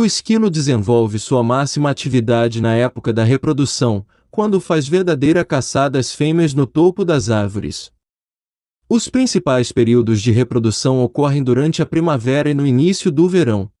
O esquilo desenvolve sua máxima atividade na época da reprodução, quando faz verdadeira caçada às fêmeas no topo das árvores. Os principais períodos de reprodução ocorrem durante a primavera e no início do verão.